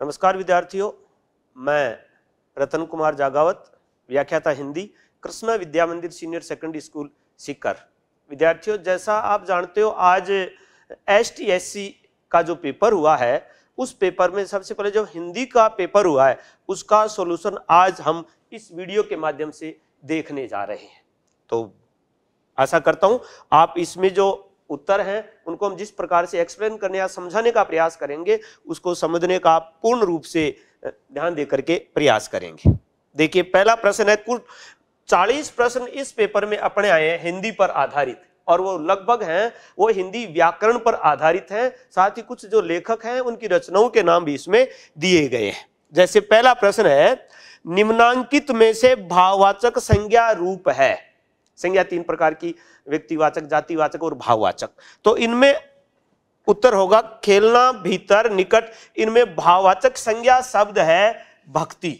नमस्कार विद्यार्थियों मैं रतन कुमार जागावत व्याख्याता हिंदी कृष्णा विद्या मंदिर सीनियर सेकेंडरी स्कूल सीकर विद्यार्थियों जैसा आप जानते हो आज एस का जो पेपर हुआ है उस पेपर में सबसे पहले जो हिंदी का पेपर हुआ है उसका सॉल्यूशन आज हम इस वीडियो के माध्यम से देखने जा रहे हैं तो आशा करता हूं आप इसमें जो उत्तर हैं उनको हम जिस प्रकार से एक्सप्लेन करने या समझाने का प्रयास करेंगे उसको समझने का पूर्ण रूप से ध्यान दे करके प्रयास करेंगे देखिए पहला प्रश्न है कुल चालीस प्रश्न इस पेपर में अपने आए हैं हिंदी पर आधारित और वो लगभग हैं वो हिंदी व्याकरण पर आधारित हैं साथ ही कुछ जो लेखक हैं उनकी रचनाओं के नाम भी इसमें दिए गए हैं जैसे पहला प्रश्न है निम्नांकित में से भाववाचक संज्ञा रूप है संज्ञा तीन प्रकार की व्यक्तिवाचक जातिवाचक और भाववाचक तो इनमें उत्तर होगा खेलना भीतर निकट इनमें भाववाचक संज्ञा शब्द है भक्ति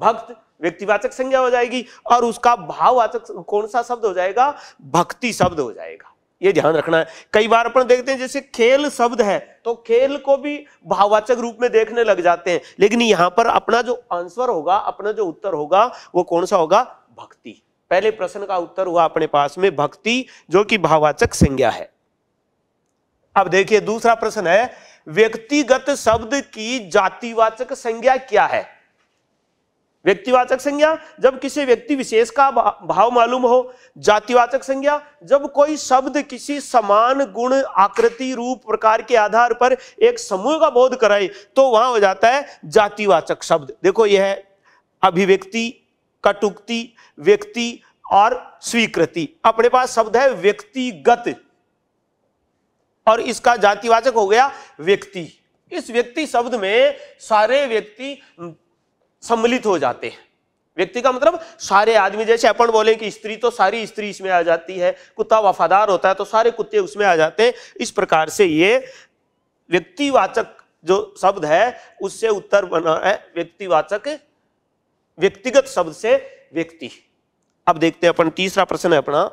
भक्त व्यक्तिवाचक संज्ञा हो जाएगी और उसका भाववाचक कौन सा शब्द हो जाएगा भक्ति शब्द हो जाएगा ये ध्यान रखना है कई बार अपन देखते हैं जैसे खेल शब्द है तो खेल को भी भाववाचक रूप में देखने लग जाते हैं लेकिन यहां पर अपना जो आंसर होगा अपना जो उत्तर होगा वो कौन सा होगा भक्ति पहले प्रश्न का उत्तर हुआ अपने पास में भक्ति जो कि भावाचक संज्ञा है अब देखिए दूसरा प्रश्न है व्यक्तिगत शब्द की जातिवाचक संज्ञा क्या है व्यक्तिवाचक संज्ञा जब किसी व्यक्ति विशेष का भाव मालूम हो जातिवाचक संज्ञा जब कोई शब्द किसी समान गुण आकृति रूप प्रकार के आधार पर एक समूह का बोध कराए तो वहां हो जाता है जातिवाचक शब्द देखो यह अभिव्यक्ति कटुक्ति व्यक्ति और स्वीकृति अपने पास शब्द है व्यक्तिगत और इसका जातिवाचक हो गया व्यक्ति इस व्यक्ति शब्द में सारे व्यक्ति सम्मिलित हो जाते हैं व्यक्ति का मतलब सारे आदमी जैसे अपन बोले कि स्त्री तो सारी स्त्री इसमें आ जाती है कुत्ता वफादार होता है तो सारे कुत्ते उसमें आ जाते हैं इस प्रकार से ये व्यक्तिवाचक जो शब्द है उससे उत्तर बना है व्यक्तिवाचक व्यक्तिगत शब्द से व्यक्ति अब देखते हैं अपन तीसरा प्रश्न है अपना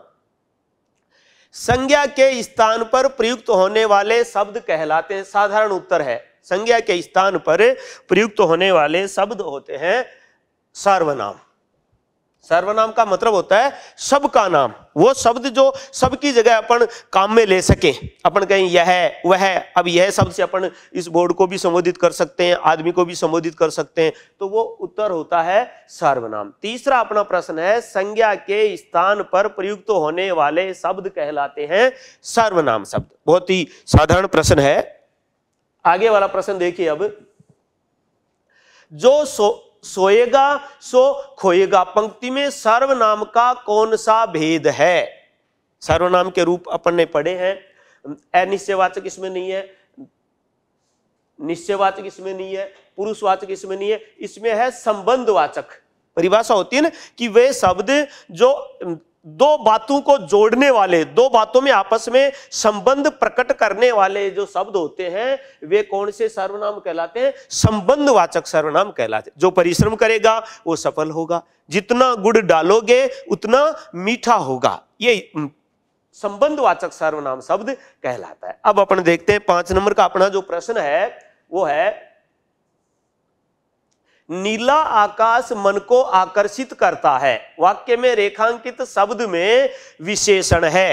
संज्ञा के स्थान पर प्रयुक्त होने वाले शब्द कहलाते हैं साधारण उत्तर है संज्ञा के स्थान पर प्रयुक्त होने वाले शब्द होते हैं सर्वनाम सर्वनाम का मतलब होता है सबका नाम वो शब्द जो सबकी जगह अपन काम में ले सके अपन कहें यह है वह है अब यह शब्द से अपन इस बोर्ड को भी संबोधित कर सकते हैं आदमी को भी संबोधित कर सकते हैं तो वो उत्तर होता है सर्वनाम तीसरा अपना प्रश्न है संज्ञा के स्थान पर प्रयुक्त होने वाले शब्द कहलाते हैं सर्वनाम शब्द बहुत ही साधारण प्रश्न है आगे वाला प्रश्न देखिए अब जो सोएगा सो खोएगा पंक्ति में सर्वनाम का कौन सा भेद है सर्वनाम के रूप अपन ने पढ़े हैं अनिश्चयवाचक इसमें नहीं है निश्चयवाचक इसमें नहीं है पुरुषवाचक इसमें नहीं है इसमें है संबंधवाचक परिभाषा होती है ना कि वे शब्द जो दो बातों को जोड़ने वाले दो बातों में आपस में संबंध प्रकट करने वाले जो शब्द होते हैं वे कौन से सर्वनाम कहलाते हैं संबंधवाचक सर्वनाम कहलाते जो परिश्रम करेगा वो सफल होगा जितना गुड़ डालोगे उतना मीठा होगा ये संबंधवाचक सर्वनाम शब्द कहलाता है अब अपन देखते हैं पांच नंबर का अपना जो प्रश्न है वो है नीला आकाश मन को आकर्षित करता है वाक्य में रेखांकित शब्द में विशेषण है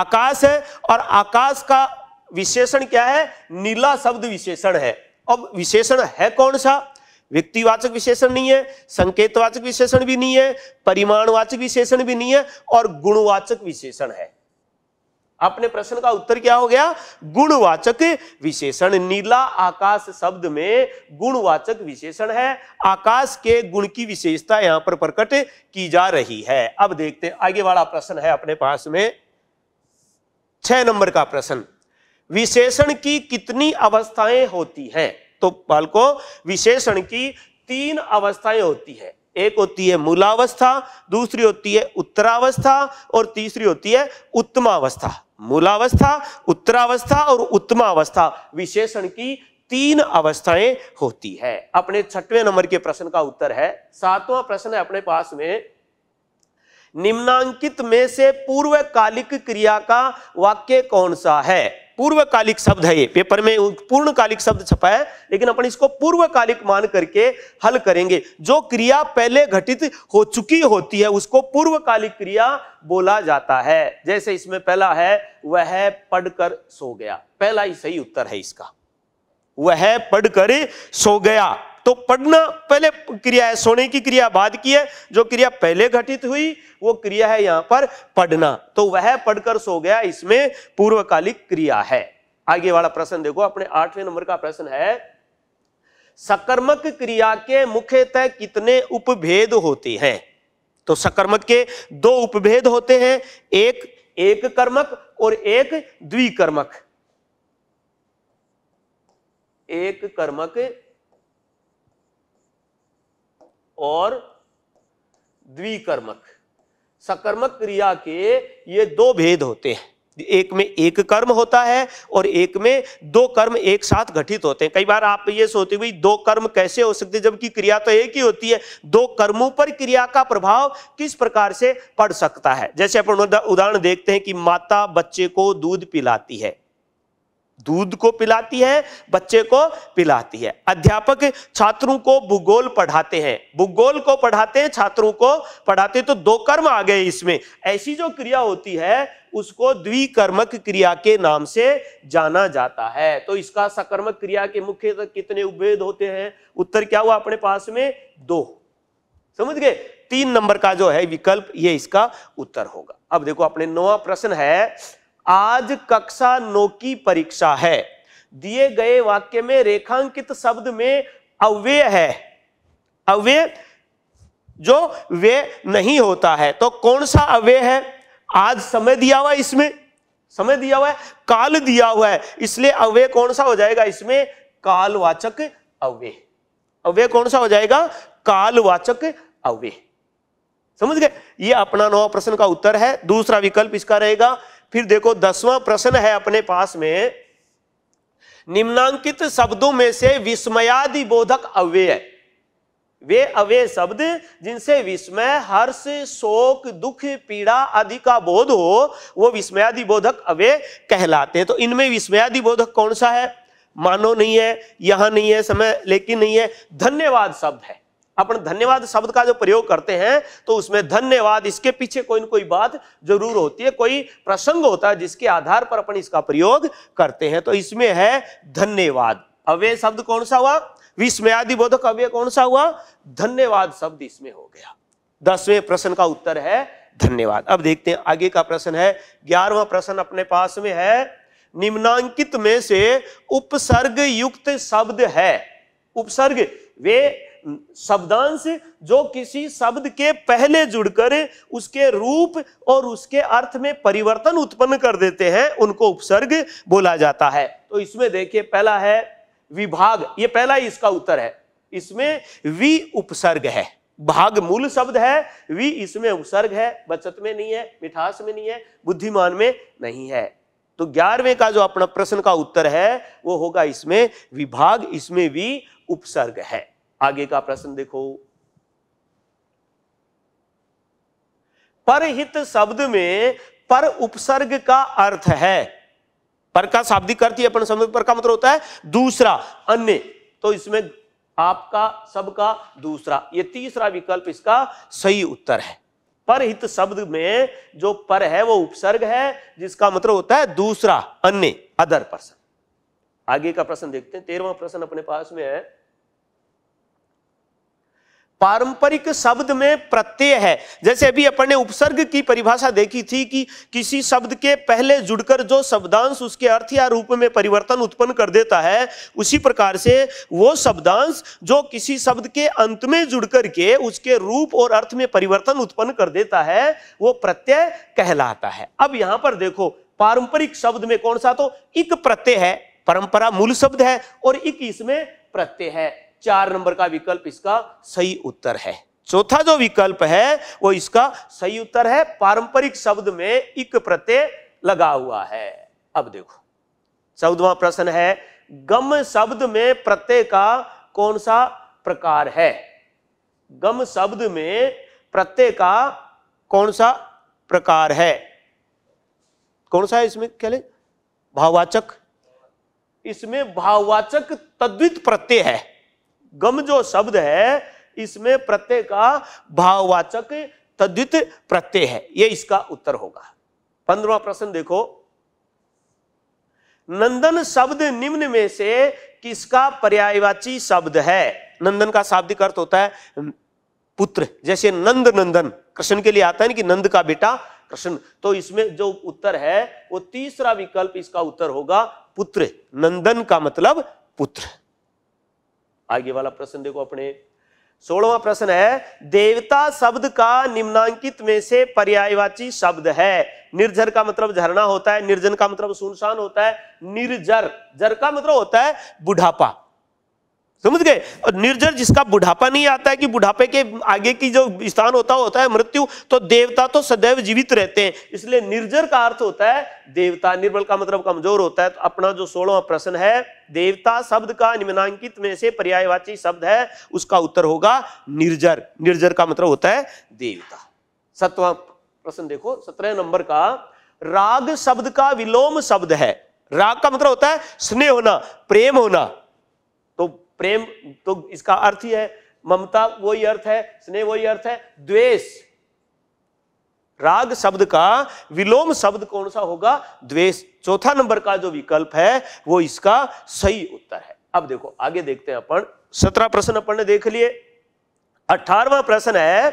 आकाश है और आकाश का विशेषण क्या है नीला शब्द विशेषण है अब विशेषण है कौन सा व्यक्तिवाचक विशेषण नहीं है संकेतवाचक विशेषण भी नहीं है परिमाणवाचक विशेषण भी नहीं है और गुणवाचक विशेषण है अपने प्रश्न का उत्तर क्या हो गया गुणवाचक विशेषण नीला आकाश शब्द में गुणवाचक विशेषण है आकाश के गुण की विशेषता यहां पर प्रकट की जा रही है अब देखते हैं आगे वाला प्रश्न है अपने पास में छह नंबर का प्रश्न विशेषण की कितनी अवस्थाएं होती हैं तो बालको विशेषण की तीन अवस्थाएं होती है एक होती है मूलावस्था दूसरी होती है उत्तरावस्था और तीसरी होती है उत्तमावस्था मूलावस्था उत्तरावस्था और उत्तमावस्था विशेषण की तीन अवस्थाएं होती है अपने छठवें नंबर के प्रश्न का उत्तर है सातवां प्रश्न है अपने पास में निम्नांकित में से पूर्वकालिक क्रिया का वाक्य कौन सा है पूर्वकालिक शब्द है ये पेपर में पूर्णकालिक शब्द छपा है लेकिन अपन इसको पूर्वकालिक मान करके हल करेंगे जो क्रिया पहले घटित हो चुकी होती है उसको पूर्वकालिक क्रिया बोला जाता है जैसे इसमें पहला है वह पढ़कर सो गया पहला ही सही उत्तर है इसका वह पढ़कर सो गया तो पढ़ना पहले क्रिया है सोने की क्रिया बाद की है जो क्रिया पहले घटित हुई वो क्रिया है यहां पर पढ़ना तो वह पढ़कर सो गया इसमें पूर्वकालिक क्रिया है आगे वाला प्रश्न देखो अपने आठवें नंबर का प्रश्न है सकर्मक क्रिया के मुख्यतः कितने उपभेद होते हैं तो सकर्मक के दो उपभेद होते हैं एक एक कर्मक और एक द्विकर्मक एक कर्मक और द्विकर्मक सकर्मक क्रिया के ये दो भेद होते हैं एक में एक कर्म होता है और एक में दो कर्म एक साथ घटित होते हैं कई बार आप ये सोचते हुए दो कर्म कैसे हो सकते जबकि क्रिया तो एक ही होती है दो कर्मों पर क्रिया का प्रभाव किस प्रकार से पड़ सकता है जैसे अपन उदाहरण देखते हैं कि माता बच्चे को दूध पिलाती है दूध को पिलाती है बच्चे को पिलाती है अध्यापक छात्रों को भूगोल पढ़ाते हैं भूगोल को पढ़ाते हैं छात्रों को पढ़ाते हैं तो दो कर्म आ गए इसमें ऐसी जो क्रिया होती है उसको द्विकर्मक क्रिया के नाम से जाना जाता है तो इसका सकर्मक क्रिया के मुख्य तो कितने उपभेद होते हैं उत्तर क्या हुआ अपने पास में दो समझ गए तीन नंबर का जो है विकल्प ये इसका उत्तर होगा अब देखो अपने नवा प्रश्न है आज कक्षा नौ की परीक्षा है दिए गए वाक्य में रेखांकित शब्द में अव्यय है अव्यय जो वे नहीं होता है तो कौन सा अव्यय है आज समय दिया हुआ इसमें समय दिया हुआ है काल दिया हुआ है इसलिए अव्यय कौन सा हो जाएगा इसमें कालवाचक अव्यय अव्यय कौन सा हो जाएगा कालवाचक अव्यय समझ गए ये अपना नौ प्रश्न का उत्तर है दूसरा विकल्प इसका रहेगा फिर देखो दसवां प्रश्न है अपने पास में निम्नांकित शब्दों में से विस्मयादि बोधक अव्यय वे अव्यय शब्द जिनसे विस्मय हर्ष शोक दुख पीड़ा आदि का बोध हो वो विस्मयादि बोधक अव्यय कहलाते हैं तो इनमें विस्मयादि बोधक कौन सा है मानो नहीं है यहां नहीं है समय लेकिन नहीं है धन्यवाद शब्द है अपन धन्यवाद शब्द का जो प्रयोग करते हैं तो उसमें धन्यवाद इसके पीछे कोई ना कोई बात जरूर होती है कोई प्रसंग होता है जिसके आधार पर अपन इसका प्रयोग करते हैं तो इसमें है धन्यवाद अव्यय शब्द कौन सा हुआ विस्मयादि बोधक अव्यय कौन सा हुआ धन्यवाद शब्द इसमें हो गया दसवें प्रश्न का उत्तर है धन्यवाद अब देखते हैं आगे का प्रश्न है ग्यारहवा प्रश्न अपने पास में है निम्नांकित में से उपसर्ग युक्त शब्द है उपसर्ग वे शब्दांश जो किसी शब्द के पहले जुड़कर उसके रूप और उसके अर्थ में परिवर्तन उत्पन्न कर देते हैं उनको उपसर्ग बोला जाता है तो इसमें देखिए पहला है विभाग ये पहला ही इसका उत्तर है इसमें वि उपसर्ग है भाग मूल शब्द है वि इसमें उपसर्ग है बचत में नहीं है मिठास में नहीं है बुद्धिमान में नहीं है तो ग्यारहवें का जो अपना प्रश्न का उत्तर है वो होगा इसमें विभाग इसमें भी उपसर्ग है आगे का प्रश्न देखो परहित शब्द में पर उपसर्ग का अर्थ है पर का शाब्दिक अर्थ अपन समझ पर का मतलब होता है दूसरा अन्य तो इसमें आपका सबका दूसरा ये तीसरा विकल्प इसका सही उत्तर है परहित शब्द में जो पर है वो उपसर्ग है जिसका मतलब होता है दूसरा अन्य अदर पर्सन आगे का प्रश्न देखते हैं तेरहवा प्रश्न अपने पास में है पारंपरिक शब्द में प्रत्यय है जैसे अभी अपन ने उपसर्ग की परिभाषा देखी थी कि किसी शब्द के पहले जुड़कर जो शब्दांश उसके अर्थ या रूप में परिवर्तन उत्पन्न कर देता है उसी प्रकार से वो शब्दांश जो किसी शब्द के अंत में जुड़कर के उसके रूप और अर्थ में परिवर्तन उत्पन्न कर देता है वो प्रत्यय कहलाता है अब यहां पर देखो पारंपरिक शब्द में कौन सा तो एक प्रत्यय है परंपरा मूल शब्द है और एक इसमें प्रत्यय है चार नंबर का विकल्प इसका सही उत्तर है चौथा जो विकल्प है वो इसका सही उत्तर है पारंपरिक शब्द में इक प्रत्यय लगा हुआ है अब देखो चौदवा प्रश्न है गम शब्द में प्रत्यय का कौन सा प्रकार है गम शब्द में प्रत्यय का कौन सा प्रकार है कौन सा है इसमें क्या ले भाववाचक इसमें भाववाचक तद्वित प्रत्यय है गम जो शब्द है इसमें प्रत्यय का भाववाचक तद्वित प्रत्यय है ये इसका उत्तर होगा पंद्रवा प्रश्न देखो नंदन शब्द निम्न में से किसका पर्यायवाची शब्द है नंदन का शाब्दिक अर्थ होता है पुत्र जैसे नंद नंदन कृष्ण के लिए आता है कि नंद का बेटा कृष्ण तो इसमें जो उत्तर है वो तीसरा विकल्प इसका उत्तर होगा पुत्र नंदन का मतलब पुत्र आगे वाला प्रश्न देखो अपने सोलवा प्रश्न है देवता शब्द का निम्नांकित में से पर्यायवाची शब्द है निर्जर का मतलब झरना होता है निर्जन का मतलब सुनसान होता है निर्जर जर का मतलब होता है बुढ़ापा समझ गए और निर्जर जिसका बुढ़ापा नहीं आता है कि बुढ़ापे के आगे की जो स्थान होता होता है मृत्यु तो देवता तो सदैव जीवित रहते हैं इसलिए निर्जर का अर्थ होता है देवता निर्बल का मतलब कमजोर होता है तो अपना जो सोलहवा प्रश्न है देवता शब्द का निम्नांकित में से पर्यायवाची शब्द है उसका उत्तर होगा निर्जर निर्जर का मतलब होता है देवता सतवा प्रश्न देखो सत्रह नंबर का राग शब्द का विलोम शब्द है राग का मतलब होता है स्नेह होना प्रेम होना प्रेम तो इसका अर्थ ही है ममता वही अर्थ है स्नेह वही अर्थ है द्वेष राग शब्द का विलोम शब्द कौन सा होगा द्वेष चौथा नंबर का जो विकल्प है वो इसका सही उत्तर है अब देखो आगे देखते हैं अपन सत्रह प्रश्न अपन ने देख लिए अठारवा प्रश्न है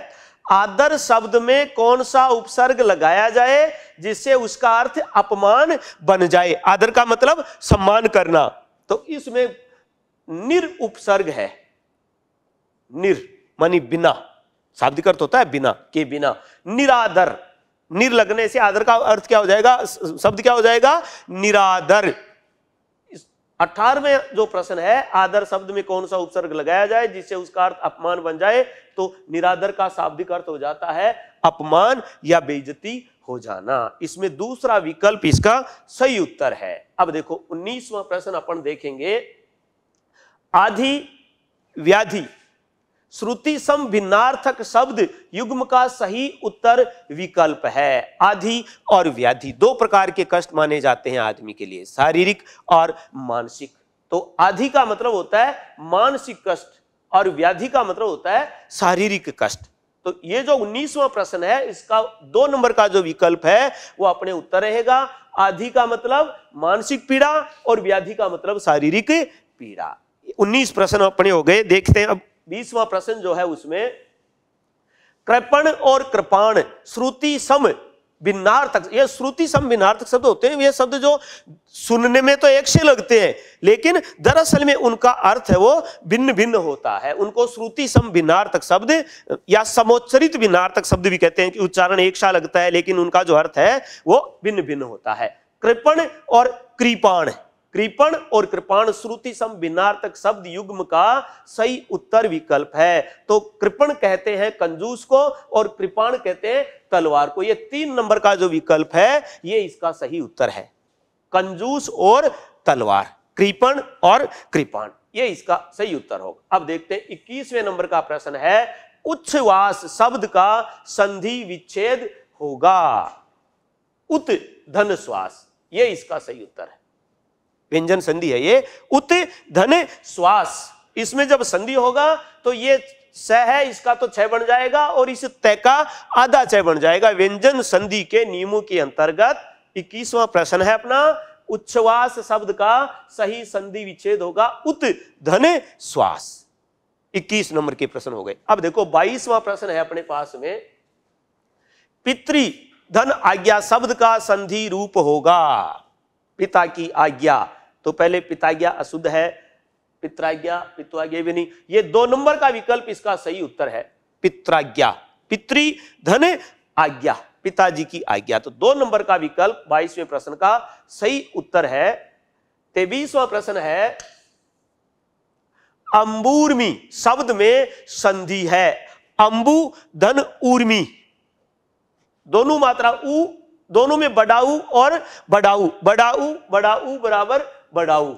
आदर शब्द में कौन सा उपसर्ग लगाया जाए जिससे उसका अर्थ अपमान बन जाए आदर का मतलब सम्मान करना तो इसमें निर उपसर्ग है निर मानी बिना शाब्दिक अर्थ होता है बिना के बिना निरादर निर लगने से आदर का अर्थ क्या हो जाएगा शब्द क्या हो जाएगा निरादर अठारहवें जो प्रश्न है आदर शब्द में कौन सा उपसर्ग लगाया जाए जिससे उसका अर्थ अपमान बन जाए तो निरादर का शाब्दिक अर्थ हो जाता है अपमान या बेइज्जती हो जाना इसमें दूसरा विकल्प इसका सही उत्तर है अब देखो उन्नीसवा प्रश्न अपन देखेंगे आधि व्याधि श्रुति सम भिन्नार्थक शब्द युग्म का सही उत्तर विकल्प है आधि और व्याधि दो प्रकार के कष्ट माने जाते हैं आदमी के लिए शारीरिक और मानसिक तो आधि का मतलब होता है मानसिक कष्ट और व्याधि का मतलब होता है शारीरिक कष्ट तो ये जो उन्नीसवा प्रश्न है इसका दो नंबर का जो विकल्प है वो अपने उत्तर रहेगा आधि का मतलब मानसिक पीड़ा और व्याधि का मतलब शारीरिक पीड़ा 19 प्रश्न अपने हो गए देखते हैं अब बीसवा प्रश्न जो है उसमें कृपण और कृपाण श्रुति सम भिन्नार्थक ये श्रुति सम भिन्नार्थक शब्द होते हैं ये शब्द जो सुनने में तो एक से लगते हैं लेकिन दरअसल में उनका अर्थ है वो भिन्न भिन्न होता है उनको श्रुति सम भिन्नार्थक शब्द या समोच्चरित भिन्नार्थक शब्द भी कहते हैं कि उच्चारण एक सा लगता है लेकिन उनका जो अर्थ है वो भिन्न भिन्न होता है कृपण और कृपाण कृपण और कृपाण श्रुति सम बिनार्थक शब्द युग्म का सही उत्तर विकल्प है तो कृपण कहते हैं कंजूस को और कृपाण कहते हैं तलवार को ये तीन नंबर का जो विकल्प है ये इसका सही उत्तर है कंजूस और तलवार कृपण और कृपाण ये इसका सही उत्तर होगा अब देखते हैं इक्कीसवें नंबर का प्रश्न है उच्छवास शब्द का संधि विच्छेद होगा उत धन श्वास ये इसका सही उत्तर है व्यंजन संधि है ये उत धन श्वास इसमें जब संधि होगा तो ये स है इसका तो छह बन जाएगा और इस तय का आधा छह बन जाएगा व्यंजन संधि के नियमों के अंतर्गत इक्कीसवा प्रश्न है अपना उच्छ्वास शब्द का सही संधि विच्छेद होगा उत धन श्वास 21 नंबर के प्रश्न हो गए अब देखो 22वां प्रश्न है अपने पास में पितृ धन आज्ञा शब्द का संधि रूप होगा पिता की आज्ञा तो पहले पिताज्ञा अशुद्ध है पित्राज्ञा पित्वाज्ञा भी नहीं ये दो नंबर का विकल्प इसका सही उत्तर है पित्राज्ञा पित्री धन आज्ञा पिताजी की आज्ञा तो दो नंबर का विकल्प बाईसवें प्रश्न का सही उत्तर है तेवीसवा प्रश्न है अंबूर्मी शब्द में संधि है अंबू धन उर्मी दोनों मात्रा ऊ दोनों में बडाऊ और बडाऊ बडाऊ बडाऊ बराबर बढ़ाऊ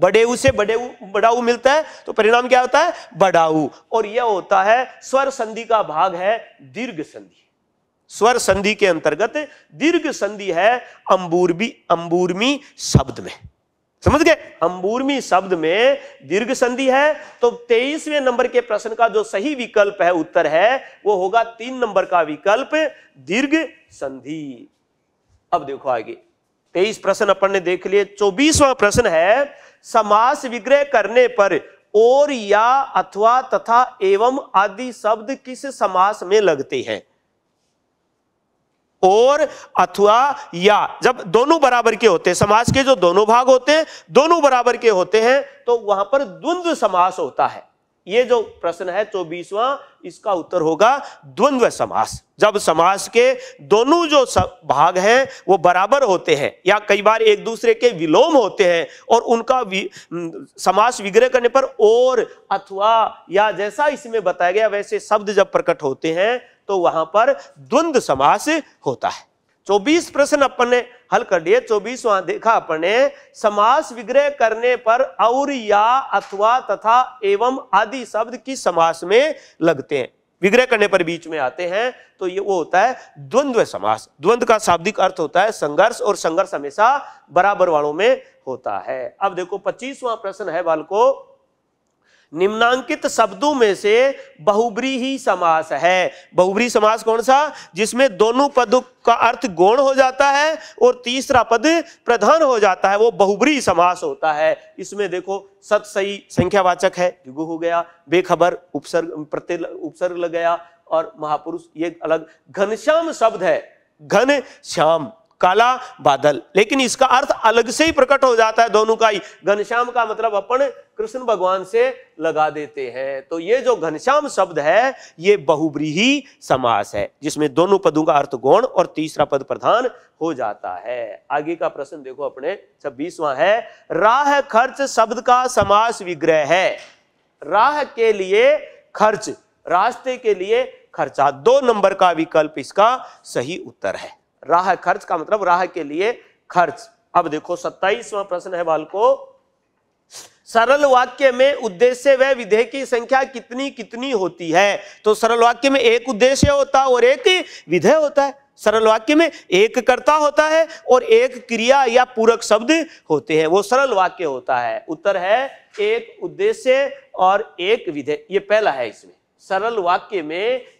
बड़ेऊ से बड़ेऊ बढ़ाऊ मिलता है तो परिणाम क्या होता है बढ़ाऊ और यह होता है स्वर संधि का भाग है दीर्घ संधि स्वर संधि के अंतर्गत दीर्घ संधि है अंबूर्वी अंबूर्मी शब्द में समझ गए अंबूर्मी शब्द में दीर्घ संधि है तो तेईसवें नंबर के प्रश्न का जो सही विकल्प है उत्तर है वो होगा तीन नंबर का विकल्प दीर्घ संधि अब देखो आगे तेईस प्रश्न अपन ने देख लिए चौबीसवा प्रश्न है समास विग्रह करने पर और या अथवा तथा एवं आदि शब्द किस समास में लगते हैं और अथवा या जब दोनों बराबर के होते हैं समास के जो दोनों भाग होते हैं दोनों बराबर के होते हैं तो वहां पर द्वंद्व समास होता है ये जो प्रश्न है चौबीसवां इसका उत्तर होगा द्वंद्व समास जब समास के दोनों जो भाग हैं वो बराबर होते हैं या कई बार एक दूसरे के विलोम होते हैं और उनका समास विग्रह करने पर और अथवा या जैसा इसमें बताया गया वैसे शब्द जब प्रकट होते हैं तो वहां पर द्वंद्व समास होता है चौबीस प्रश्न अपन ने हल कर लिए चौबीस वहां देखा अपन ने समास विग्रह करने पर और या अथवा तथा एवं आदि शब्द की समास में लगते हैं विग्रह करने पर बीच में आते हैं तो ये वो होता है द्वंद्व समास द्वंद्व का शाब्दिक अर्थ होता है संघर्ष और संघर्ष हमेशा बराबर वालों में होता है अब देखो पच्चीसवां प्रश्न है बालको निम्नांकित शब्दों में से बहुब्री ही समास है बहुब्री समास कौन सा जिसमें दोनों पदों का अर्थ गौण हो जाता है और तीसरा पद प्रधान हो जाता है वो बहुब्री समास होता है इसमें देखो सत सही संख्यावाचक है युगु हो गया बेखबर उपसर्ग प्रत्यय उपसर्ग लग गया और महापुरुष ये अलग घनश्याम शब्द है घन श्याम काला बादल लेकिन इसका अर्थ अलग से ही प्रकट हो जाता है दोनों का ही घनश्याम का मतलब अपन कृष्ण भगवान से लगा देते हैं तो ये जो घनश्याम शब्द है ये बहुब्रीही समास है जिसमें दोनों पदों का अर्थ गौण और तीसरा पद प्रधान हो जाता है आगे का प्रश्न देखो अपने छब्बीसवा है राह खर्च शब्द का समास विग्रह है राह के लिए खर्च रास्ते के लिए खर्चा दो नंबर का विकल्प इसका सही उत्तर है राह खर्च का मतलब राह के लिए खर्च अब देखो सत्ताईसवा प्रश्न है बालको सरल वाक्य में उद्देश्य व विधेय की संख्या कितनी कितनी होती है तो सरल वाक्य में एक उद्देश्य होता है और एक विधेय होता है सरल वाक्य में एक कर्ता होता है और एक क्रिया या पूरक शब्द होते हैं वो सरल वाक्य होता है उत्तर है एक उद्देश्य और एक विधेय ये पहला है इसमें सरल वाक्य में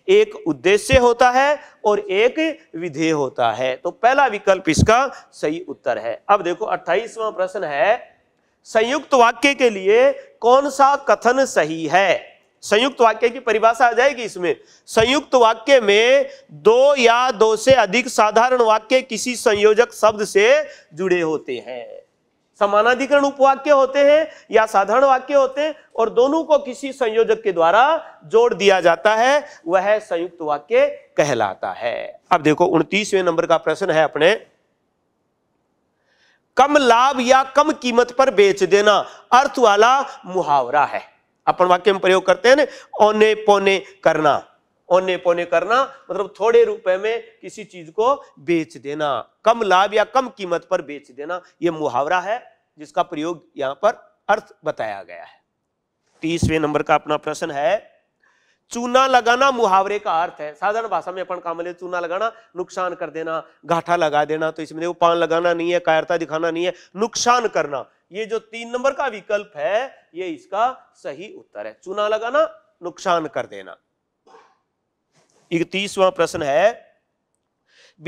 एक उद्देश्य होता है और एक विधेय होता है तो पहला विकल्प इसका सही उत्तर है अब देखो अट्ठाईसवा प्रश्न है संयुक्त वाक्य के लिए कौन सा कथन सही है संयुक्त वाक्य की परिभाषा आ जाएगी इसमें संयुक्त वाक्य में दो या दो से अधिक साधारण वाक्य किसी संयोजक शब्द से जुड़े होते हैं समानाधिकरण उपवाक्य होते हैं या साधारण वाक्य होते हैं और दोनों को किसी संयोजक के द्वारा जोड़ दिया जाता है वह संयुक्त वाक्य कहलाता है अब देखो उनतीसवें नंबर का प्रश्न है अपने कम लाभ या कम कीमत पर बेच देना अर्थ वाला मुहावरा है अपन वाक्य में प्रयोग करते हैं ना औने पौने करना औने पौने करना मतलब थोड़े रुपए में किसी चीज को बेच देना कम लाभ या कम कीमत पर बेच देना यह मुहावरा है जिसका प्रयोग यहां पर अर्थ बताया गया है तीसवें नंबर का अपना प्रश्न है चूना लगाना मुहावरे का अर्थ है साधारण भाषा में अपन काम ले चूना लगाना नुकसान कर देना घाटा लगा देना तो इसमें देखो पान लगाना नहीं है कायरता दिखाना नहीं है नुकसान करना ये जो तीन नंबर का विकल्प है ये इसका सही उत्तर है चूना लगाना नुकसान कर देना इकतीसवां प्रश्न है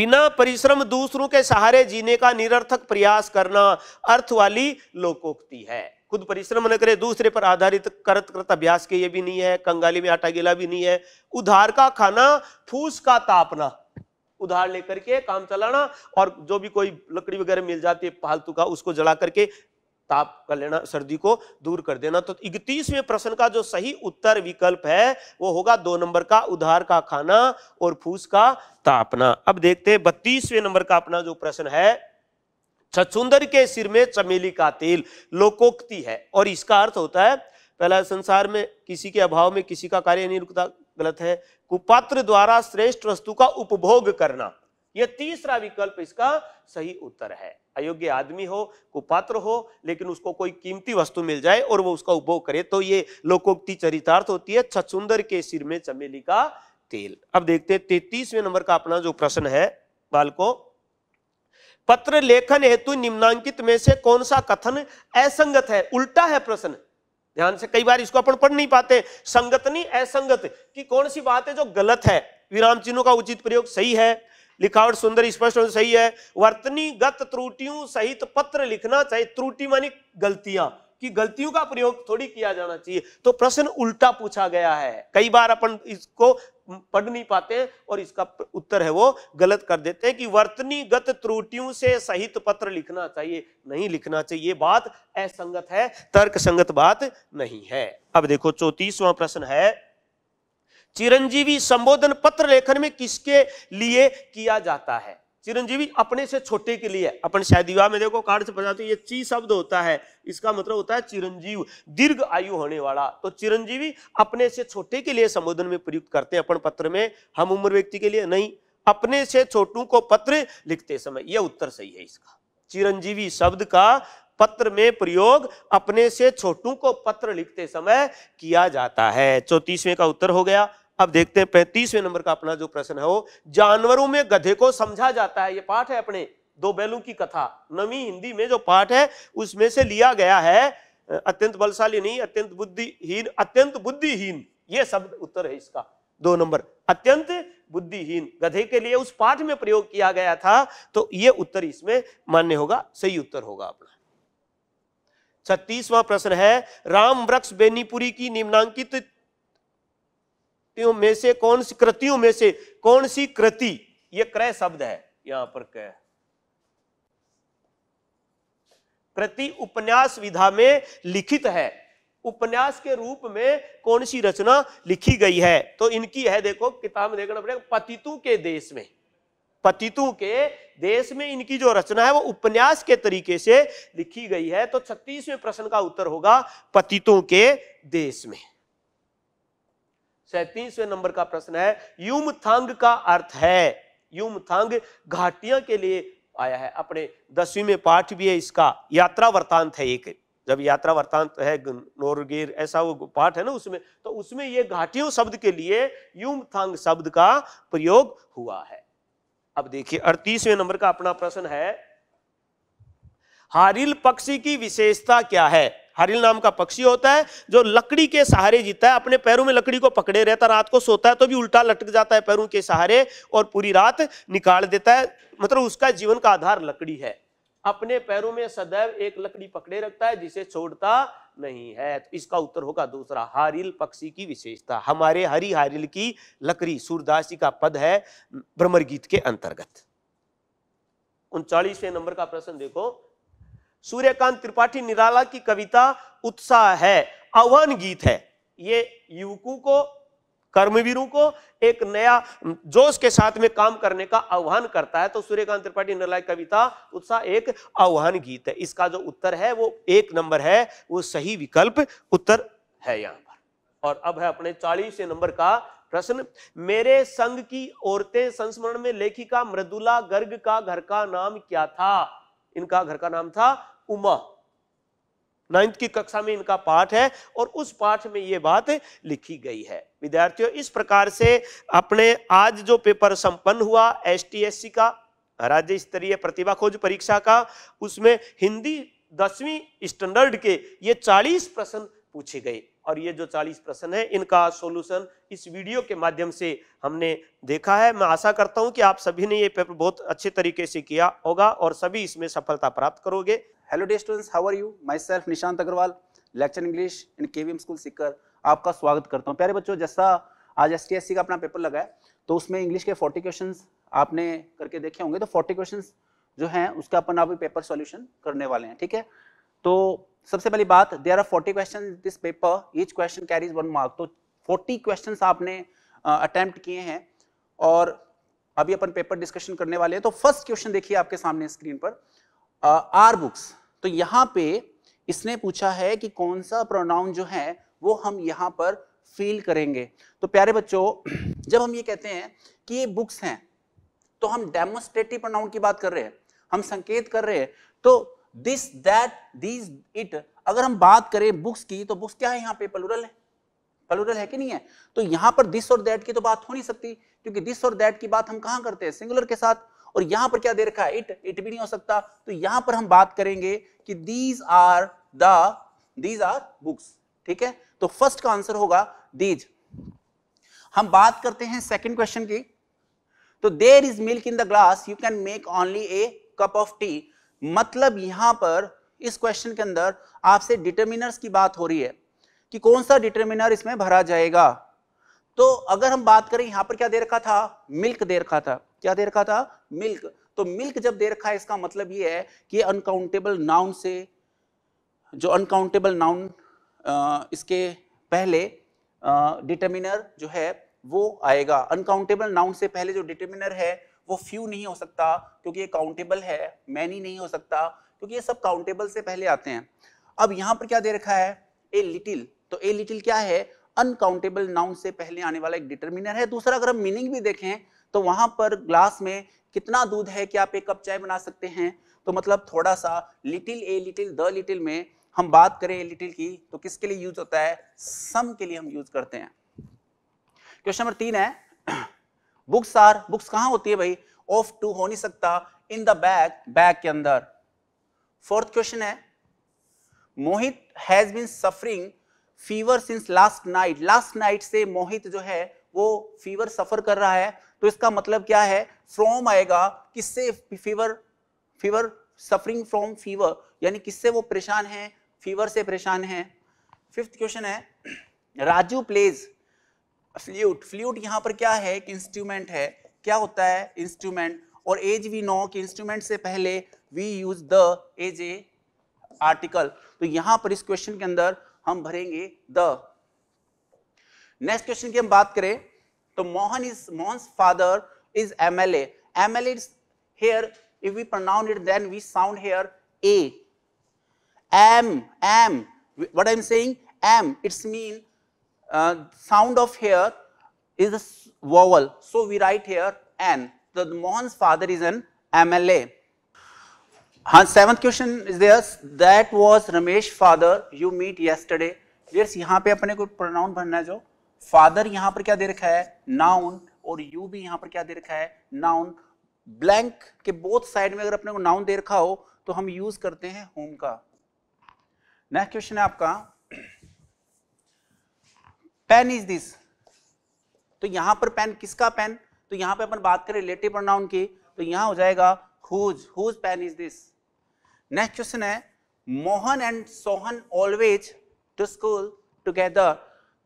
बिना परिश्रम दूसरों के सहारे जीने का निरर्थक प्रयास करना अर्थ वाली लोकोक्ति है खुद परिश्रम न करे दूसरे पर आधारित करत करत अभ्यास के ये भी नहीं है कंगाली में आटा गीला भी नहीं है उधार का खाना फूस का तापना उधार लेकर के काम चलाना और जो भी कोई लकड़ी वगैरह मिल जाती है फालतू का उसको जला करके ताप कर लेना सर्दी को दूर कर देना तो इकतीसवें प्रश्न का जो सही उत्तर विकल्प है वो होगा दो नंबर का उधार का खाना और फूस का तापना अब देखते हैं बत्तीसवें नंबर का अपना जो प्रश्न है छछुंदर के सिर में चमेली का तेल लोकोक्ति है और इसका अर्थ होता है पहला संसार में किसी के अभाव में किसी का कार्य नहीं रुकता गलत है कुपात्र द्वारा श्रेष्ठ वस्तु का उपभोग करना यह तीसरा विकल्प इसका सही उत्तर है अयोग्य आदमी हो कुपात्र हो लेकिन उसको कोई कीमती वस्तु मिल जाए और वो उसका उपभोग करे तो ये लोकोक्ति चरितार्थ होती है छछुंदर के सिर में चमेली का तेल अब देखते हैं तैतीसवें नंबर का अपना जो प्रश्न है बालको पत्र लेखन हेतु निम्नांकित में से कौन सा कथन असंगत है उल्टा है प्रश्न ध्यान से कई बार इसको अपन पढ़ नहीं पाते संगत नहीं असंगत कि कौन सी बात है जो गलत है विराम चिन्हों का उचित प्रयोग सही है लिखावट सुंदर स्पष्ट और सही है वर्तनी गत त्रुटियों सहित पत्र लिखना चाहिए त्रुटि मानी गलतियां कि गलतियों का प्रयोग थोड़ी किया जाना चाहिए तो प्रश्न उल्टा पूछा गया है कई बार अपन इसको पढ़ नहीं पाते हैं और इसका उत्तर है वो गलत कर देते हैं कि वर्तनी गत त्रुटियों से सहित पत्र लिखना चाहिए नहीं लिखना चाहिए ये बात असंगत है तर्क संगत बात नहीं है अब देखो चौतीसवां प्रश्न है चिरंजीवी संबोधन पत्र लेखन में किसके लिए किया जाता है चिरंजीवी अपने से छोटे के लिए अपन शायद विवाह में देखो कार्ड से बताते ये ची शब्द होता है इसका मतलब होता है चिरंजीव दीर्घ आयु होने वाला तो चिरंजीवी अपने से छोटे के लिए संबोधन में प्रयुक्त करते हैं अपन पत्र में हम उम्र व्यक्ति के लिए नहीं अपने से छोटू को पत्र लिखते समय यह उत्तर सही है इसका चिरंजीवी शब्द का पत्र में प्रयोग अपने से छोटू को पत्र लिखते समय किया जाता है चौतीसवें का उत्तर हो गया अब देखते हैं पैंतीसवें नंबर का अपना जो प्रश्न है वो जानवरों में गधे को समझा जाता है ये पाठ है अपने दो बैलों की कथा नवी हिंदी में जो पाठ है उसमें से लिया गया है अत्यंत बलशाली नहीं अत्यंत बुद्धिहीन अत्यंत बुद्धिहीन ये शब्द उत्तर है इसका दो नंबर अत्यंत बुद्धिहीन गधे के लिए उस पाठ में प्रयोग किया गया था तो ये उत्तर इसमें मान्य होगा सही उत्तर होगा अपना छत्तीसवां प्रश्न है राम वृक्ष बेनीपुरी की निम्नांकित कृतियों में से कौन सी कृतियों में से कौन सी कृति यह क्रय शब्द है यहां पर क्रय कृति उपन्यास विधा में लिखित है उपन्यास के रूप में कौन सी रचना लिखी गई है तो इनकी है देखो किताब देखना पड़ेगा पतितु के देश में पतितु के देश में इनकी जो रचना है वो उपन्यास के तरीके से लिखी गई है तो छत्तीसवें प्रश्न का उत्तर होगा पतितों के देश में सैतीसवें नंबर का प्रश्न है थांग का अर्थ है थांग घाटियां के लिए आया है अपने दसवीं में पाठ भी है इसका यात्रा वर्तांत है एक जब यात्रा वर्तांत है नोरगिर ऐसा वो पाठ है ना उसमें तो उसमें ये घाटियों शब्द के लिए थांग शब्द का प्रयोग हुआ है अब देखिए अड़तीसवें नंबर का अपना प्रश्न है हारिल पक्षी की विशेषता क्या है हरिल नाम का पक्षी होता है जो लकड़ी के सहारे जीता है अपने पैरों में लकड़ी को पकड़े रहता है रात को सोता है तो भी उल्टा लटक जाता है पैरों के सहारे और पूरी रात निकाल देता है मतलब उसका जीवन का आधार लकड़ी है अपने पैरों में सदैव एक लकड़ी पकड़े रखता है जिसे छोड़ता नहीं है तो इसका उत्तर होगा दूसरा हारिल पक्षी की विशेषता हमारे हरी हारिल की लकड़ी सूरदास जी का पद है भ्रमर गीत के अंतर्गत उनचालीसवें नंबर का प्रश्न देखो सूर्यकांत त्रिपाठी निराला की कविता उत्साह है आह्वान गीत है ये युवकों को कर्मवीरों को एक नया जोश के साथ में काम करने का आह्वान करता है तो सूर्यकांत त्रिपाठी की कविता उत्साह एक आह्वान गीत है इसका जो उत्तर है वो एक नंबर है वो सही विकल्प उत्तर है यहाँ पर और अब है अपने चालीस नंबर का प्रश्न मेरे संग की औरतें संस्मरण में लेखिका मृदुला गर्ग का घर का नाम क्या था इनका घर का नाम था उमा नाइन्थ की कक्षा में इनका पाठ है और उस पाठ में ये बात लिखी गई है विद्यार्थियों इस प्रकार से अपने आज जो पेपर संपन्न हुआ एसटीएससी का राज्य स्तरीय प्रतिभा खोज परीक्षा का उसमें हिंदी दसवीं स्टैंडर्ड के ये 40 प्रश्न पूछे गए और ये जो 40 प्रश्न है इनका सॉल्यूशन इस वीडियो के माध्यम से हमने देखा है मैं आशा करता हूँ कि आप सभी ने ये पेपर बहुत अच्छे तरीके से किया होगा और सभी इसमें सफलता प्राप्त करोगे hello dear students how are you myself Nishant Agrawal lecture English in के स्कूल सीकर आपका स्वागत करता हूँ प्यारे बच्चों जैसा आज एस का अपना पेपर लगा है तो उसमें इंग्लिश के फोर्टी क्वेश्चन आपने करके देखे होंगे तो फोर्टी क्वेश्चन जो है उसका अपन आप पेपर सॉल्यूशन करने वाले हैं ठीक है तो सबसे पहली बात there are forty question this paper each question carries one mark तो फोर्टी क्वेश्चन आपने अटैम्प्ट uh, किए हैं और अभी अपन पेपर डिस्कशन करने वाले हैं तो फर्स्ट क्वेश्चन देखिए आपके सामने स्क्रीन पर आर uh, बुक्स तो यहाँ पे इसने पूछा है कि कौन सा प्रोनाउन जो है वो हम यहाँ पर फील करेंगे तो प्यारे बच्चों जब हम ये कहते हैं कि ये बुक्स हैं तो हम डेमोस्ट्रेटिव प्रोनाउन की बात कर रहे हैं हम संकेत कर रहे हैं तो दिस दैट दीज इट अगर हम बात करें बुक्स की तो बुक्स क्या है यहाँ पे पलूरल है पलूरल है कि नहीं है तो यहाँ पर दिस और दैट की तो बात हो नहीं सकती क्योंकि दिस और दैट की बात हम कहाँ करते हैं सिंगुलर के साथ और यहाँ पर क्या दे रखा है इट इट भी नहीं हो सकता तो यहाँ पर हम बात करेंगे कि these are the these are books ठीक है तो फर्स्ट का आंसर होगा दीज हम बात करते हैं सेकंड क्वेश्चन की तो there is milk in the glass you can make only a cup of tea मतलब यहां पर इस क्वेश्चन के अंदर आपसे डिटर्मिनर्स की बात हो रही है कि कौन सा डिटर्मिनर इसमें भरा जाएगा तो अगर हम बात करें यहां पर क्या दे रखा था मिल्क दे रखा था क्या दे रखा था मिल्क तो मिल्क जब दे रखा है इसका मतलब ये है कि अनकाउंटेबल नाउन से जो अनकाउंटेबल नाउन इसके पहले डिटर्मिनर जो है वो आएगा अनकाउंटेबल नाउन से पहले जो डिटर्मिनर है वो फ्यू नहीं हो सकता क्योंकि ये काउंटेबल है मैनी नहीं हो सकता क्योंकि ये सब काउंटेबल से पहले आते हैं अब यहाँ पर क्या दे रखा है ए लिटिल तो ए लिटिल क्या है अनकाउंटेबल नाउन से पहले आने वाला एक डिटर्मिनर है दूसरा अगर हम मीनिंग भी देखें तो वहां पर ग्लास में कितना दूध है कि आप एक कप चाय बना सकते हैं तो मतलब थोड़ा सा little a little the little में हम बात करें ए लिटिल की तो किसके लिए यूज होता है सम के लिए हम यूज करते हैं क्वेश्चन नंबर तीन है बुक्स आर बुक्स कहां होती है भाई ऑफ टू हो नहीं सकता इन द बैग बैग के अंदर फोर्थ क्वेश्चन है Mohit has been suffering fever since last night last night से मोहित जो है वो फीवर सफर कर रहा है तो इसका मतलब क्या है फ्रॉम आएगा किससे fever fever suffering from fever यानी किससे वो परेशान है फीवर से परेशान है फिफ्थ क्वेश्चन है राजू प्लेज फ्ल्यूट फ्ल्यूट यहाँ पर क्या है एक इंस्ट्रूमेंट है क्या होता है इंस्ट्रूमेंट और एज वी नो कि इंस्ट्रूमेंट से पहले we use the as a article तो यहाँ पर इस क्वेश्चन के अंदर हम भरेंगे द नेक्स्ट क्वेश्चन की हम बात करें तो Mohan is Mohan father is M L M L is here if we pronounce it then we sound here a M M what I am same it's mean uh, sound of here is a vowel. So, we write here N. So, the Mohan's father is an MLA. Her seventh question is there that was Ramesh father you meet yesterday. Yes, yahan pe apne ko pronoun banna hai jo father yahan par kya de rakha hai noun और you भी यहाँ पर क्या दे रखा है noun blank के both side में अगर अपने को noun दे रखा हो तो हम use करते हैं whom का नेक्स्ट क्वेश्चन है आपका पेन इज दिस तो यहां पर पेन किसका पेन तो यहां पे अपन बात करें रिलेटिव प्रोनाउन की तो यहां हो जाएगा whose whose pen is this next question है Mohan and Sohan always to school together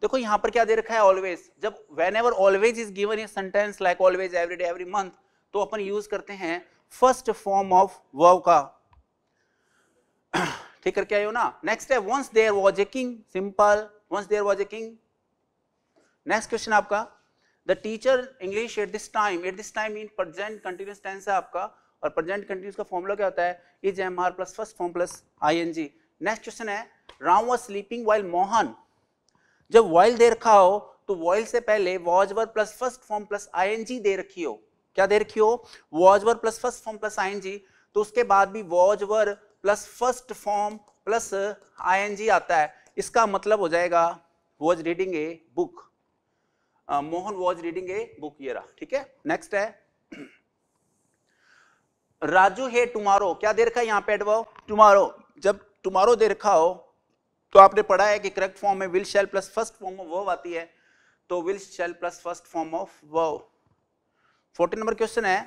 देखो यहां पर क्या दे रखा है ऑलवेज जब whenever always is given a sentence like always every day every month तो अपन यूज करते हैं फर्स्ट फॉर्म ऑफ वर्व का ठीक करके आयो ना नेक्स्ट है once there was a king simple once there was a king next question आपका the teacher English at this time at this time mean present continuous tense है आपका और प्रजेंट कंटिन्यूस का फॉर्मूला क्या होता है is am are plus first form plus I N G next question है Ram was sleeping while Mohan जब while दे रखा हो तो वॉइल से पहले was were plus first form plus I N G दे रखी हो क्या दे रखी हो was were plus first form plus I N G तो उसके बाद भी was were plus first form plus I N G आता है इसका मतलब हो जाएगा was reading a book Mohan was reading a book ये रहा ठीक है नेक्स्ट है राजू है टुमारो क्या दे रखा है यहाँ पे एडवाओ टुमारो जब टुमारो दे रखा हो तो आपने पढ़ा है कि करेक्ट फॉर्म में will shall plus first form of verb आती है तो will shall plus first form of verb fourteen number question है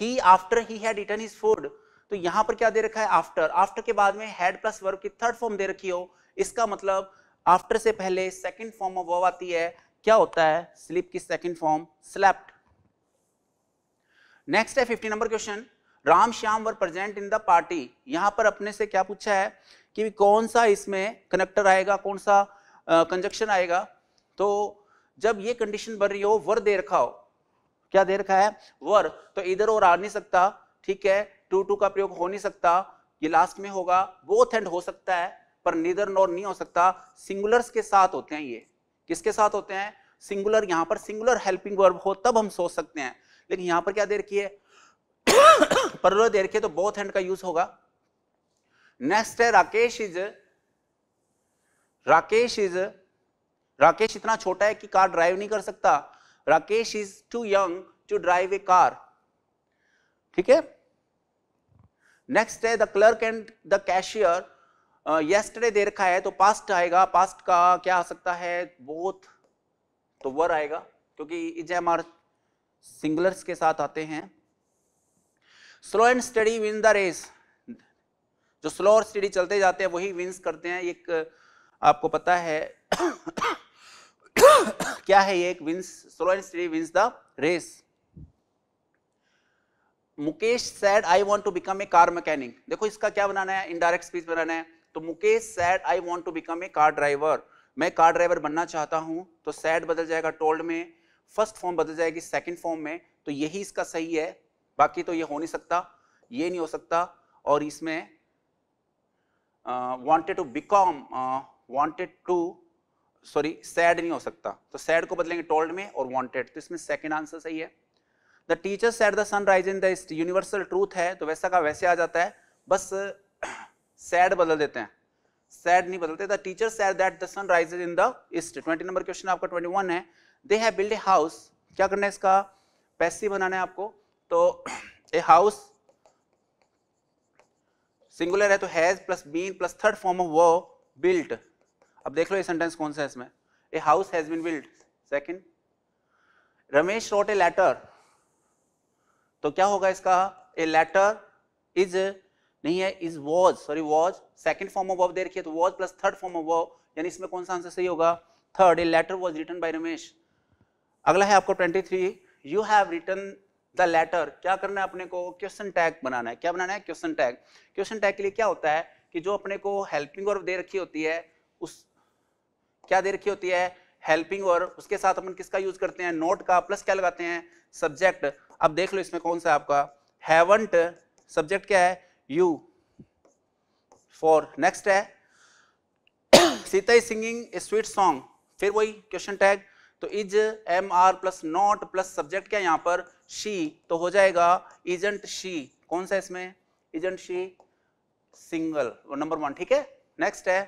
he after he had eaten his food तो यहां पर क्या दे रखा है आफ्टर आफ्टर के बाद में हैड प्लस वर्व की थर्ड फॉर्म दे रखी हो इसका मतलब आफ्टर से पहले सेकंड फॉर्म ऑफ वर्व आती है क्या होता है स्लिप की सेकंड फॉर्म स्लैप्ड नेक्स्ट है fifty number question Ram Shyam were present in the party यहां पर अपने से क्या पूछा है कि कौन सा इसमें कनेक्टर आएगा कौन सा कंजक्शन uh, आएगा तो जब ये कंडीशन बन रही हो वर दे रखा हो क्या दे रखा है वर तो इधर और आ नहीं सकता ठीक है टू टू का प्रयोग हो नहीं सकता ये लास्ट में होगा बोथ एंड हो सकता है पर निधर नोर नहीं हो सकता सिंगुलर्स के साथ होते हैं ये किसके साथ होते हैं सिंगुलर यहां पर सिंगुलर हेल्पिंग वर्ब हो तब हम सोच सकते हैं लेकिन यहां पर क्या दे रखी तो है पर दे रखिए तो बोथ हैंड का यूज होगा नेक्स्ट है राकेश इज राकेश इज राकेश इतना छोटा है कि कार ड्राइव नहीं कर सकता Rakesh is too young to drive a car ठीक है नेक्स्ट है the clerk and the cashier yesterday दे रखा है तो पास्ट आएगा पास्ट का क्या आ सकता है बोथ तो वर आएगा क्योंकि इज एम आर सिंगुलर्स के साथ आते हैं slow and study win the race जो स्लो और स्टडी चलते जाते हैं वही विंस करते हैं एक uh, आपको पता है क्या है ये एक wins slow and study wins the race Mukesh said I want to become a car mechanic देखो इसका क्या बनाना है इनडायरेक्ट स्पीच बनाना है तो Mukesh said I want to become a car driver मैं कार ड्राइवर बनना चाहता हूँ तो सैड बदल जाएगा टोल्ड में फर्स्ट फॉर्म बदल जाएगी सेकेंड फॉर्म में तो यही इसका सही है बाकी तो ये हो नहीं सकता ये नहीं हो सकता और इसमें wanted to become wanted to sorry said नहीं हो सकता तो सैड को बदलेंगे टोल्ड में और वॉन्टेड तो इसमें सेकेंड आंसर सही है the teacher said the sun rise in the universal truth है तो वैसा का वैसे आ जाता है बस सैड बदल देते हैं सैड नहीं बदलते the teacher said that the sun rise in the east twenty number question आपका ट्वेंटी वन है they have build a house क्या करना है इसका पैसे बनाना है आपको तो ए हाउस सिंगुलर है तो has plus been plus third form of वो बिल्ट अब देख लो ये सेंटेंस कौन सा है इसमें a house has been built second Ramesh wrote a letter तो क्या होगा इसका ए लेटर इज नहीं है is was sorry was second form of verb दे रखिए तो was plus third form of verb यानी इसमें कौन सा आंसर सही होगा third a letter was written by Ramesh अगला है आपको twenty three you have written the letter क्या करना है अपने को क्वेश्चन टैग बनाना है क्या बनाना है क्वेश्चन टैग क्वेश्चन टैग के लिए क्या होता है कि जो अपने को हेल्पिंग और दे रखी होती है उस क्या दे रखी होती है हेल्पिंग और उसके साथ अपन किसका यूज करते हैं नोट का प्लस क्या लगाते हैं सब्जेक्ट अब देख लो इसमें कौन सा आपका हैवंट सब्जेक्ट क्या है U. फोर नेक्स्ट है Sita is singing a sweet song फिर वही क्वेश्चन टैग तो is am are plus not plus subject क्या यहां पर शी तो हो जाएगा इजेंट शी कौन सा इसमें isn't she single number one ठीक है नेक्स्ट है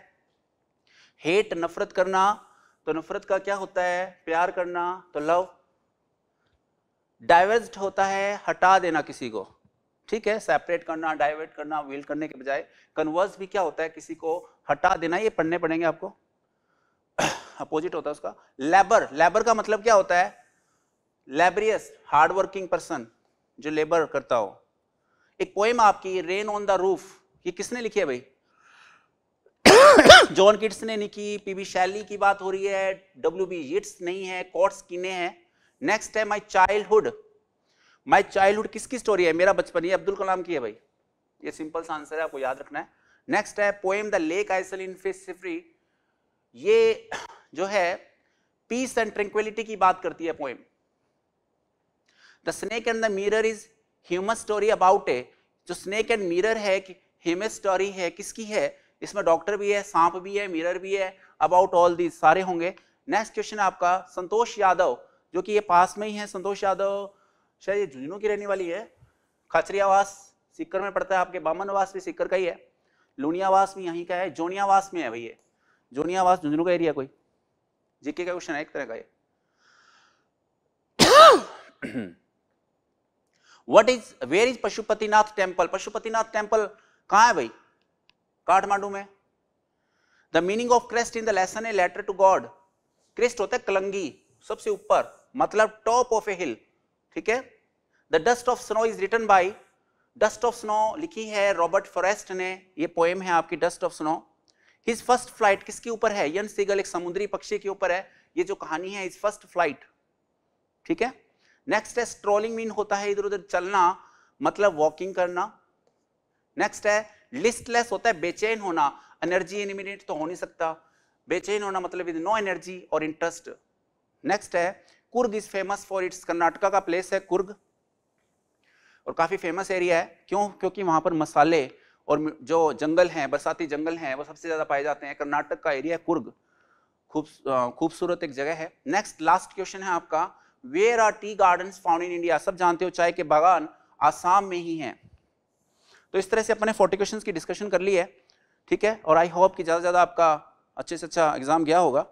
हेट नफरत करना तो नफरत का क्या होता है प्यार करना तो लव डाइवर्ज होता है हटा देना किसी को ठीक है सेपरेट करना डाइवर्ट करना व्हील करने के बजाय कन्वर्स भी क्या होता है किसी को हटा देना ये पढ़ने पड़ेंगे आपको अपोजिट होता है उसका लेबर लेबर का मतलब क्या होता है लेबरियस हार्ड वर्किंग पर्सन जो लेबर करता हो एक पोएम आपकी रेन ऑन द रूफ ये किसने लिखी है भाई जॉन किट्स ने नहीं की पीबी शैली की बात हो रही है डब्ल्यू बी येट्स नहीं है कॉट्स किने हैं नेक्स्ट है माई चाइल्डहुड माई चाइल्डहुड किसकी स्टोरी है मेरा बचपन ये अब्दुल कलाम की है भाई ये सिंपल सा आंसर है आपको याद रखना है नेक्स्ट है poem the lake isle Innisfree ये जो है पीस एंड ट्रंक्विलिटी की बात करती है poem the snake and the mirror is human story about a जो स्नेक एंड मिरर है कि ह्यूमन स्टोरी है किसकी है इसमें डॉक्टर भी है सांप भी है मिरर भी है अबाउट ऑल दीज सारे होंगे नेक्स्ट क्वेश्चन आपका संतोष यादव जो कि ये पास में ही है संतोष यादव शायद ये झुंझुनू की रहने वाली है खचरियावास सिक्कर में पड़ता है आपके बामनवास भी सिक्कर का ही है लुनियावास भी यहीं का है जोनियावास में है भैया जोनियावास झुंझुनू का एरिया कोई जीके का क्वेश्चन है एक तरह का ये what is where is Pashupatinath temple Pashupatinath temple कहाँ है भाई काठमांडू में the meaning of crest in the lesson a letter to God crest होता है कलंगी सबसे ऊपर मतलब टॉप ऑफ ए हिल ठीक है the dust of snow is written by dust of snow लिखी है रॉबर्ट फॉरेस्ट ने ये पोएम है आपकी dust of snow his first flight किसके ऊपर है यन सीगल एक समुद्री पक्षी के ऊपर है ये जो कहानी है इज फर्स्ट फ्लाइट ठीक है नेक्स्ट है स्ट्रोलिंग मीन होता है इधर उधर चलना मतलब वॉकिंग करना नेक्स्ट है लिस्टलेस होता है बेचैन होना एनर्जी एनिमिनेट तो हो नहीं सकता बेचैन होना मतलब विद नो एनर्जी और इंटरेस्ट नेक्स्ट है Coorg is famous for its Karnataka का प्लेस है कुर्ग और काफ़ी फेमस एरिया है क्यों क्योंकि वहां पर मसाले और जो जंगल हैं बरसाती जंगल हैं वो सबसे ज़्यादा पाए जाते हैं कर्नाटक का एरिया है कुर्ग खूब खूबसूरत एक जगह है नेक्स्ट लास्ट क्वेश्चन है आपका where are tea garden found in India सब जानते हो चाय के बागान आसाम में ही हैं तो इस तरह से अपने फोर्टी क्वेश्चन की डिस्कशन कर ली है ठीक है और आई होप कि ज़्यादा से ज़्यादा आपका अच्छे से अच्छा एग्जाम गया होगा